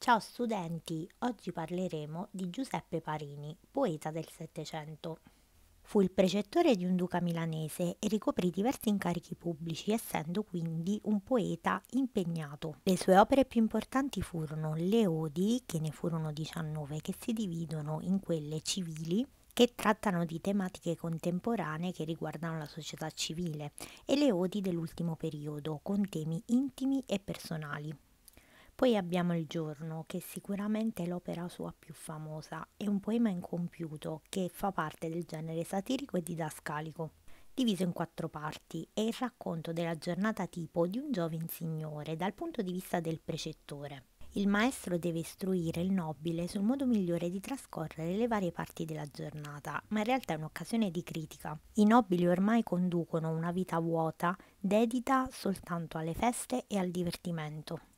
Ciao studenti, oggi parleremo di Giuseppe Parini, poeta del Settecento. Fu il precettore di un duca milanese e ricoprì diversi incarichi pubblici, essendo quindi un poeta impegnato. Le sue opere più importanti furono le Odi, che ne furono 19, che si dividono in quelle civili, che trattano di tematiche contemporanee che riguardano la società civile, e le Odi dell'ultimo periodo, con temi intimi e personali. Poi abbiamo Il giorno, che è sicuramente l'opera sua più famosa, è un poema incompiuto che fa parte del genere satirico e didascalico diviso in quattro parti, è il racconto della giornata tipo di un giovane signore dal punto di vista del precettore. Il maestro deve istruire il nobile sul modo migliore di trascorrere le varie parti della giornata, ma in realtà è un'occasione di critica. I nobili ormai conducono una vita vuota, dedita soltanto alle feste e al divertimento.